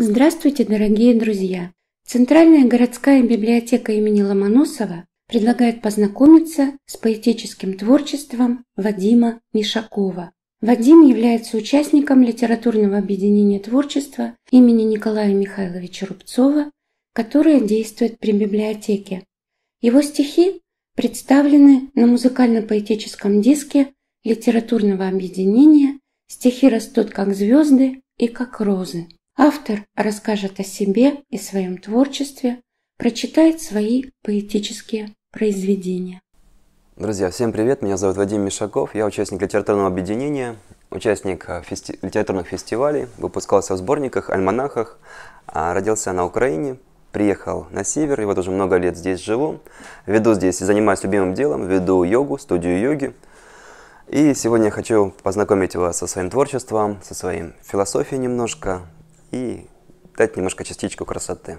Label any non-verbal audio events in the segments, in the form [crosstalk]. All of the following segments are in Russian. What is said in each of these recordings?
Здравствуйте, дорогие друзья! Центральная городская библиотека имени Ломоносова предлагает познакомиться с поэтическим творчеством Вадима Мишакова. Вадим является участником литературного объединения творчества имени Николая Михайловича Рубцова, которое действует при библиотеке. Его стихи представлены на музыкально-поэтическом диске литературного объединения «Стихи растут как звезды и как розы». Автор расскажет о себе и своем творчестве, прочитает свои поэтические произведения. Друзья, всем привет! Меня зовут Вадим Мишаков, я участник литературного объединения, участник э, фести... литературных фестивалей, выпускался в сборниках, альманахах, а, родился на Украине, приехал на север, и вот уже много лет здесь живу, веду здесь и занимаюсь любимым делом, веду йогу, студию йоги. И сегодня я хочу познакомить вас со своим творчеством, со своей философией немножко, и дать немножко частичку красоты.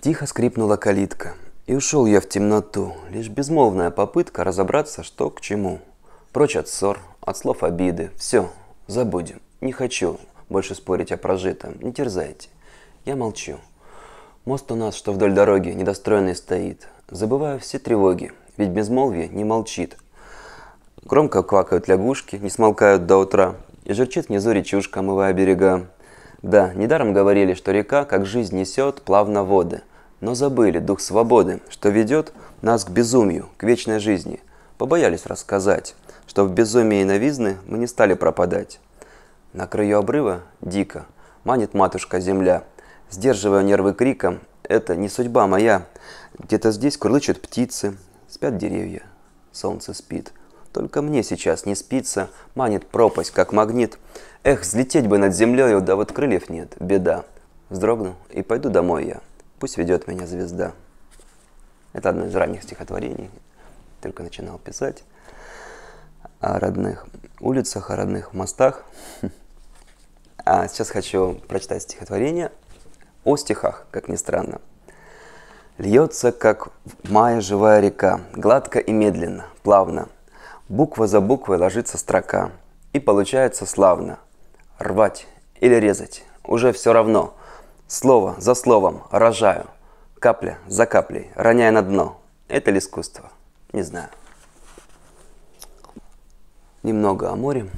Тихо скрипнула калитка, и ушел я в темноту, лишь безмолвная попытка разобраться, что к чему. Прочь от ссор, от слов обиды, все, забудем, не хочу больше спорить о прожитом, не терзайте. Я молчу. Мост у нас, что вдоль дороги, недостроенный стоит. Забываю все тревоги, ведь безмолвие не молчит. Громко квакают лягушки, не смолкают до утра. И журчит внизу речушка, мывая берега. Да, недаром говорили, что река, как жизнь, несет плавно воды. Но забыли дух свободы, что ведет нас к безумию, к вечной жизни. Побоялись рассказать, что в безумии и новизны мы не стали пропадать. На краю обрыва, дико, манит матушка земля. Сдерживая нервы криком, это не судьба моя. Где-то здесь курлычут птицы, спят деревья, солнце спит. Только мне сейчас не спится, манит пропасть, как магнит. Эх, взлететь бы над землей, да вот крыльев нет, беда. Вздрогну и пойду домой я, пусть ведет меня звезда. Это одно из ранних стихотворений, только начинал писать о родных улицах, о родных мостах. [laughs] А сейчас хочу прочитать стихотворение о стихах, как ни странно. Льется, как в мае живая река, гладко и медленно, плавно. Буква за буквой ложится строка, и получается славно. Рвать или резать, уже все равно. Слово за словом рожаю, капля за каплей, роняя на дно. Это ли искусство? Не знаю. Немного о море.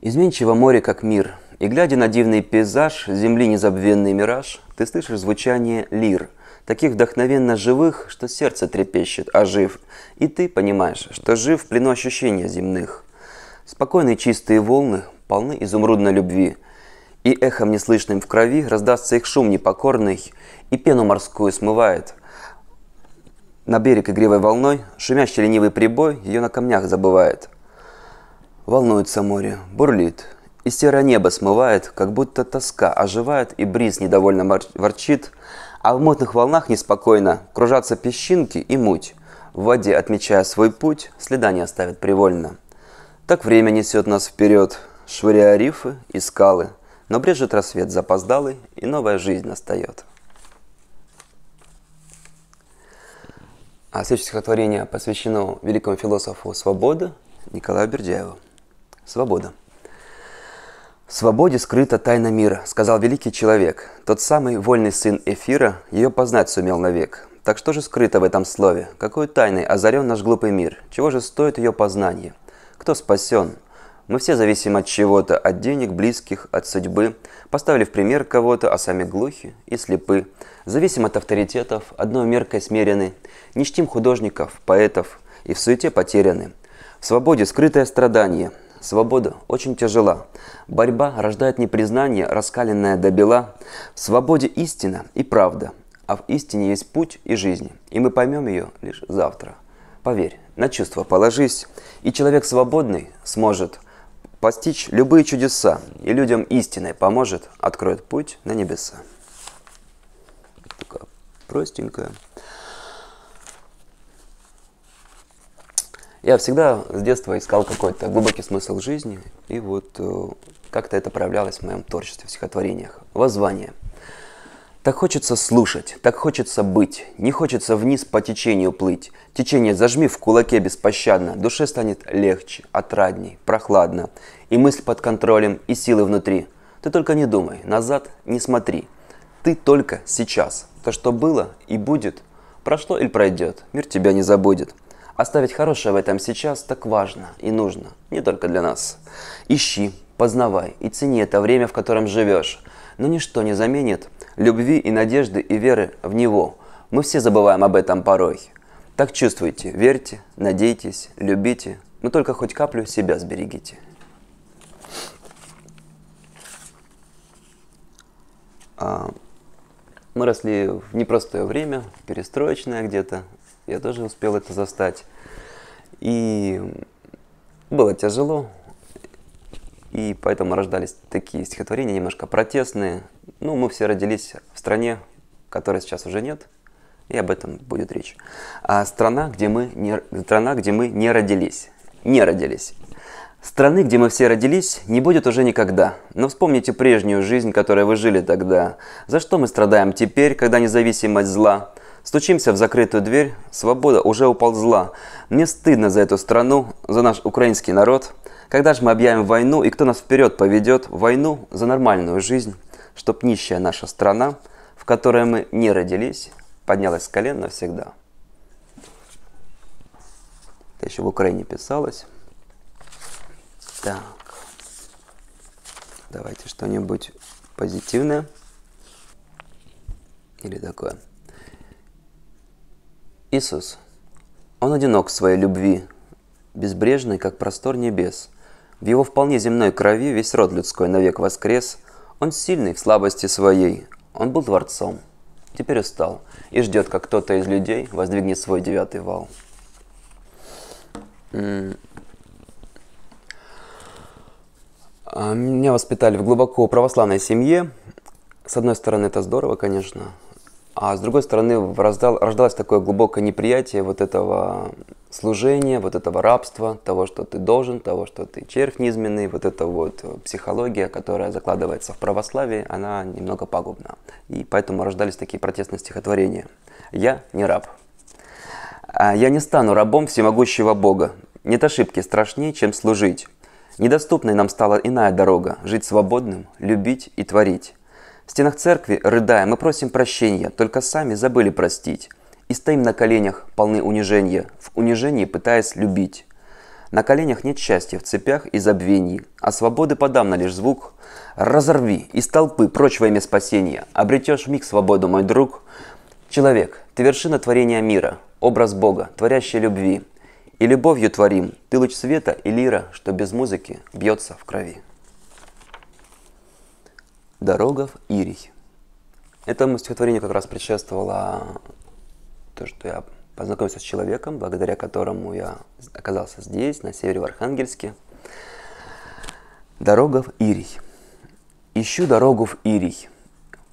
Изменчиво море, как мир, и глядя на дивный пейзаж, земли незабвенный мираж, ты слышишь звучание лир – таких вдохновенно живых, что сердце трепещет, а жив. И ты понимаешь, что жив в плену ощущения земных. Спокойные чистые волны полны изумрудной любви. И эхом неслышным в крови раздастся их шум непокорный, и пену морскую смывает. На берег игривой волной шумящий ленивый прибой ее на камнях забывает. Волнуется море, бурлит, и серое небо смывает, как будто тоска оживает, и бриз недовольно ворчит – а в мутных волнах неспокойно кружатся песчинки и муть. В воде, отмечая свой путь, следа не оставят привольно. Так время несет нас вперед, швыряя рифы и скалы, но брежет рассвет запоздалый, и новая жизнь настает. А следующее стихотворение посвящено великому философу свободы Николаю Бердяеву. Свобода. «В свободе скрыта тайна мира», — сказал великий человек. Тот самый вольный сын Эфира ее познать сумел навек. Так что же скрыто в этом слове? Какой тайной озарен наш глупый мир? Чего же стоит ее познание? Кто спасен? Мы все зависим от чего-то, от денег, близких, от судьбы. Поставили в пример кого-то, а сами глухи и слепы. Зависим от авторитетов, одной меркой смерены. Не чтим художников, поэтов и в суете потеряны. В свободе скрытое страдание — Свобода очень тяжела. Борьба рождает непризнание, раскаленное до бела. В свободе истина и правда, а в истине есть путь и жизнь, и мы поймем ее лишь завтра. Поверь, на чувства положись, и человек свободный сможет постичь любые чудеса, и людям истиной поможет, откроет путь на небеса. Такая простенькая. Я всегда с детства искал какой-то глубокий смысл жизни, и вот э, как-то это проявлялось в моем творчестве, в стихотворениях. Воззвание. Так хочется слушать, так хочется быть, не хочется вниз по течению плыть. Течение зажми в кулаке беспощадно, душе станет легче, отрадней, прохладно. И мысль под контролем, и силы внутри. Ты только не думай, назад не смотри. Ты только сейчас. То, что было и будет, прошло или пройдет, мир тебя не забудет. Оставить хорошее в этом сейчас так важно и нужно, не только для нас. Ищи, познавай и цени это время, в котором живешь. Но ничто не заменит любви и надежды и веры в Него. Мы все забываем об этом порой. Так чувствуйте, верьте, надейтесь, любите, но только хоть каплю себя сберегите. А, мы росли в непростое время, перестроечное где-то, я тоже успел это застать. И было тяжело. И поэтому рождались такие стихотворения, немножко протестные. Ну, мы все родились в стране, которой сейчас уже нет. И об этом будет речь. А страна, где мы не, страна, где мы не родились. Не родились. Страны, где мы все родились, не будет уже никогда. Но вспомните прежнюю жизнь, которой вы жили тогда. За что мы страдаем теперь, когда независимость зла? Стучимся в закрытую дверь, свобода уже уползла. Мне стыдно за эту страну, за наш украинский народ. Когда же мы объявим войну, и кто нас вперед поведет? Войну за нормальную жизнь, чтоб нищая наша страна, в которой мы не родились, поднялась с колен навсегда. Это еще в Украине писалось. Так. Давайте что-нибудь позитивное. Или такое. Иисус. Он одинок в своей любви, безбрежный, как простор небес. В его вполне земной крови весь род людской навек воскрес. Он сильный в слабости своей, он был дворцом. Теперь устал и ждет, как кто-то из людей воздвигнет свой девятый вал. А, меня воспитали в глубоко православной семье. С одной стороны, это здорово, конечно. А с другой стороны, раздал, рождалось такое глубокое неприятие вот этого служения, вот этого рабства, того, что ты должен, того, что ты червь низменный, вот эта вот психология, которая закладывается в православии, она немного пагубна. И поэтому рождались такие протестные стихотворения. «Я не раб». А «Я не стану рабом всемогущего Бога. Нет ошибки страшнее, чем служить». Недоступной нам стала иная дорога – жить свободным, любить и творить. В стенах церкви, рыдая, мы просим прощения, только сами забыли простить. И стоим на коленях, полны унижения, в унижении пытаясь любить. На коленях нет счастья в цепях и забвений, а свободы подавно лишь звук. Разорви из толпы прочь во имя спасения, обретешь миг свободу, мой друг. Человек, ты вершина творения мира, образ Бога, творящий любви – и любовью творим, ты луч света и лира, что без музыки бьется в крови. Дорогов Ирий. Этому стихотворению как раз предшествовало то, что я познакомился с человеком, благодаря которому я оказался здесь, на севере в Архангельске. Дорогов Ирих. Ищу дорогу в Ирий.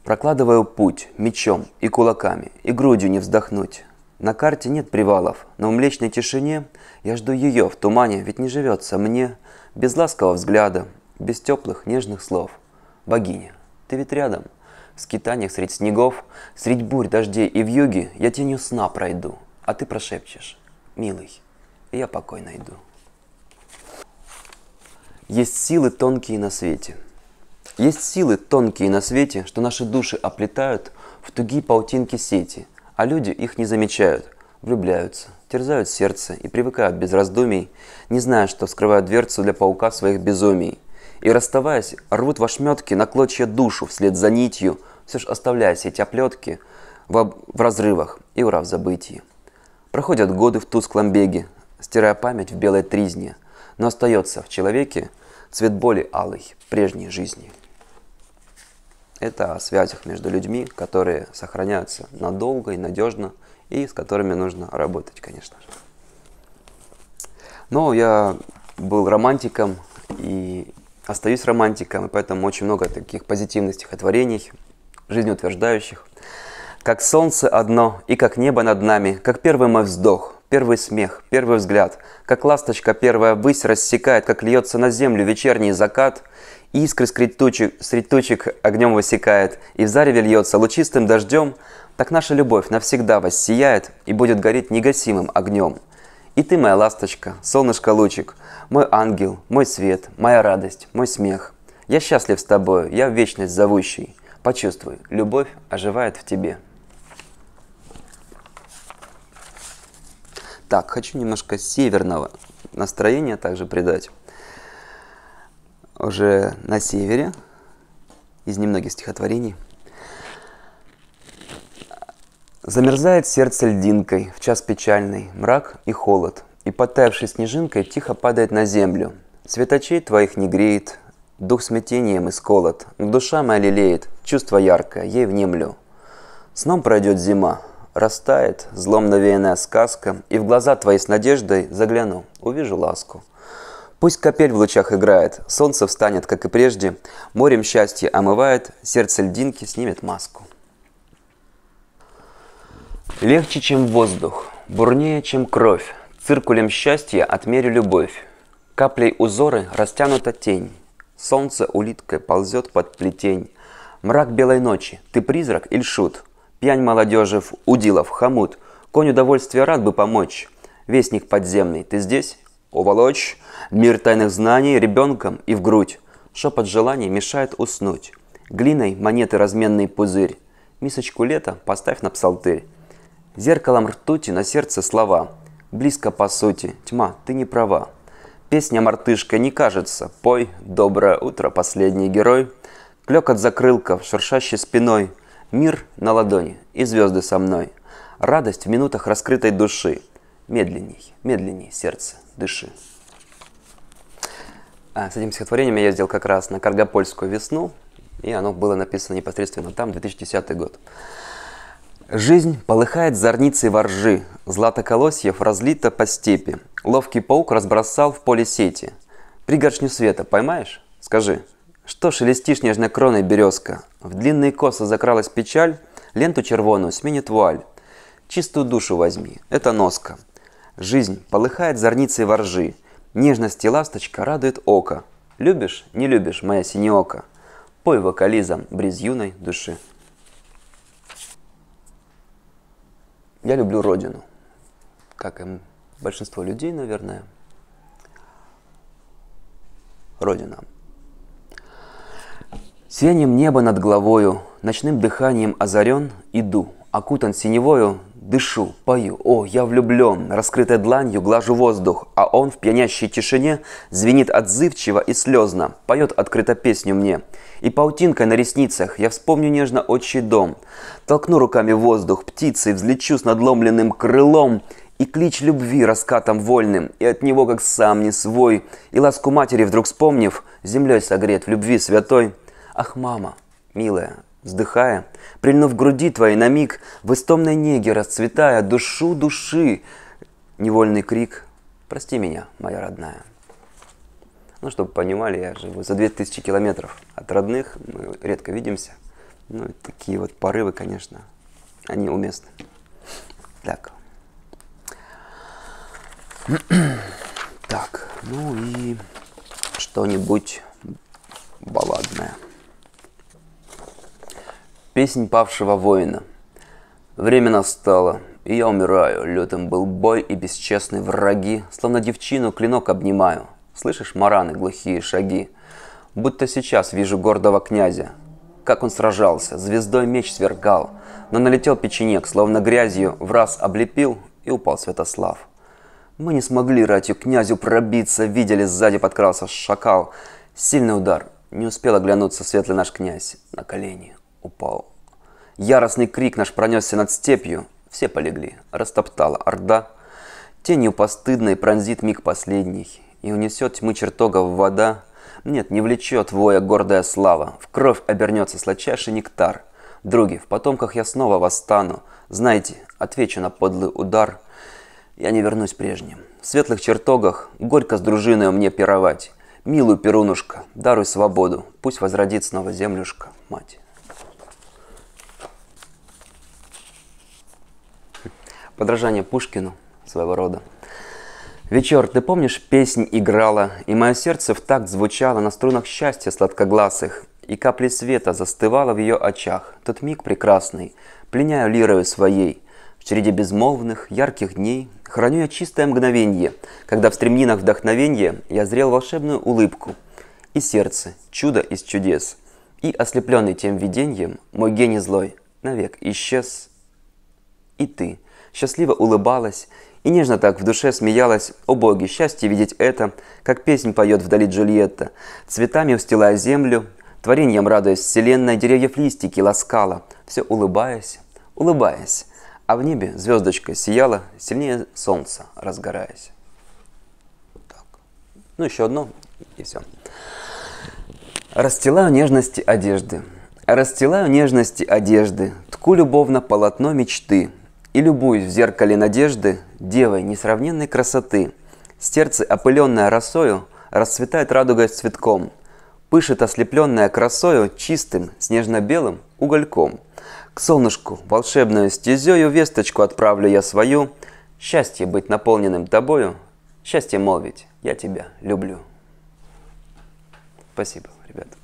Прокладываю путь мечом и кулаками, и грудью не вздохнуть. На карте нет привалов, но в млечной тишине я жду ее в тумане, ведь не живется мне, без ласкового взгляда, без теплых нежных слов. Богиня, ты ведь рядом. В скитаниях средь снегов, средь бурь, дождей и в юге я тенью сна пройду, а ты прошепчешь, милый, и я покой найду. Есть силы тонкие на свете. Есть силы тонкие на свете, что наши души оплетают в тугие паутинки сети – а люди их не замечают, влюбляются, терзают сердце и привыкают без раздумий, не зная, что вскрывают дверцу для паука своих безумий. И расставаясь, рвут в ошметки на клочья душу вслед за нитью, все же оставляя все сеть оплетки в, в разрывах и ура в забытии. Проходят годы в тусклом беге, стирая память в белой тризне, но остается в человеке цвет боли алый прежней жизни. Это о связях между людьми, которые сохраняются надолго и надежно, и с которыми нужно работать, конечно же. Но я был романтиком и остаюсь романтиком, и поэтому очень много таких позитивных стихотворений, жизнеутверждающих. Как солнце одно, и как небо над нами, как первый мой вздох, первый смех, первый взгляд, как ласточка первая высь рассекает, как льется на землю вечерний закат — Искры средь тучек, средь тучек огнем высекает, и в заре льется лучистым дождем, так наша любовь навсегда воссияет и будет гореть негасимым огнем. И ты моя ласточка, солнышко-лучик, мой ангел, мой свет, моя радость, мой смех. Я счастлив с тобою, я в вечность зовущий. Почувствуй, любовь оживает в тебе. Так, хочу немножко северного настроения также придать уже на севере, из немногих стихотворений. Замерзает сердце льдинкой в час печальный, мрак и холод, и, подтаявшей снежинкой, тихо падает на землю. Светочей твоих не греет, дух смятением исколот, но душа моя лелеет, чувство яркое, ей внемлю. Сном пройдет зима, растает злом навеянная сказка, и в глаза твои с надеждой загляну, увижу ласку. Пусть капель в лучах играет, солнце встанет, как и прежде, морем счастье омывает, сердце льдинки снимет маску. Легче, чем воздух, бурнее, чем кровь, циркулем счастья отмерю любовь. Каплей узоры растянута тень, солнце улиткой ползет под плетень. Мрак белой ночи, ты призрак или шут? Пьянь молодежи в удилов хомут, конь удовольствия рад бы помочь. Вестник подземный, ты здесь? Уволочь мир тайных знаний ребенком и в грудь. Шепот желаний мешает уснуть. Глиной монеты разменный пузырь. Мисочку лета поставь на псалтырь. Зеркалом ртути на сердце слова. Близко по сути, тьма, ты не права. Песня мартышка не кажется. Пой, доброе утро, последний герой. Клёк от закрылков, шуршащий спиной. Мир на ладони и звезды со мной. Радость в минутах раскрытой души медленней, медленней сердце, дыши. А с этим стихотворением я ездил как раз на Каргопольскую весну, и оно было написано непосредственно там, 2010 год. Жизнь полыхает зорницей воржи, злато колосьев разлито по степи. Ловкий паук разбросал в поле сети. Пригоршню света поймаешь? Скажи, что шелестишь нежной кроной березка? В длинные косы закралась печаль, ленту червоную сменит вуаль. Чистую душу возьми, это носка – Жизнь полыхает зорницей воржи, Нежность и ласточка радует око. Любишь, не любишь, моя синеока, Пой вокализом бриз юной души. Я люблю родину, как и большинство людей, наверное. Родина. Сиянием неба над головою, ночным дыханием озарен, иду, окутан синевою, дышу, пою, о, я влюблен, раскрытой дланью глажу воздух, а он в пьянящей тишине звенит отзывчиво и слезно, поет открыто песню мне. И паутинкой на ресницах я вспомню нежно отчий дом, толкну руками воздух, птицей взлечу с надломленным крылом, и клич любви раскатом вольным, и от него как сам не свой, и ласку матери вдруг вспомнив, землей согрет в любви святой. Ах, мама, милая, вздыхая, прильнув груди твоей на миг, в истомной неге расцветая, душу души, невольный крик «Прости меня, моя родная». Ну, чтобы понимали, я живу за 2000 километров от родных, мы редко видимся. Ну, такие вот порывы, конечно, они уместны. Так. Так, ну и что-нибудь балладное. Песнь павшего воина. Время настало, и я умираю. Лютым был бой и бесчестные враги. Словно девчину клинок обнимаю. Слышишь, мараны, глухие шаги. Будто сейчас вижу гордого князя. Как он сражался, звездой меч свергал. Но налетел печенек, словно грязью, в раз облепил и упал Святослав. Мы не смогли ратью князю пробиться, видели, сзади подкрался шакал. Сильный удар, не успел оглянуться светлый наш князь на колени упал. Яростный крик наш пронесся над степью. Все полегли. Растоптала орда. Тенью постыдной пронзит миг последний. И унесет тьмы чертогов вода. Нет, не влечет воя гордая слава. В кровь обернется сладчайший нектар. Други, в потомках я снова восстану. знаете, отвечу на подлый удар. Я не вернусь прежним. В светлых чертогах горько с дружиной мне пировать. Милую перунушка, даруй свободу, пусть возродит снова землюшка, мать. Подражание Пушкину своего рода. Вечер, ты помнишь, песнь играла, и мое сердце в такт звучало на струнах счастья сладкогласых, и капли света застывала в ее очах, тот миг прекрасный, пленяю лирою своей. В череде безмолвных, ярких дней храню я чистое мгновенье, когда в стремнинах вдохновенья я зрел волшебную улыбку. И сердце, чудо из чудес, и ослепленный тем видением мой гений злой навек исчез. И ты — счастливо улыбалась и нежно так в душе смеялась. О боги, счастье видеть это, как песнь поет вдали Джульетта, цветами устилая землю, творением радуясь вселенной, деревьев листики ласкала, все улыбаясь, улыбаясь, а в небе звездочка сияла сильнее солнца, разгораясь. Так. Ну, еще одно, и все. Расстилаю нежности одежды. Расстилаю нежности одежды, тку любовно полотно мечты, и любуюсь в зеркале надежды девой несравненной красоты. Стердце, опыленное росою, расцветает радугой с цветком. Пышет ослепленная красою чистым, снежно-белым угольком. К солнышку, волшебную стезею, весточку отправлю я свою. Счастье быть наполненным тобою, счастье молвить, я тебя люблю. Спасибо, ребята.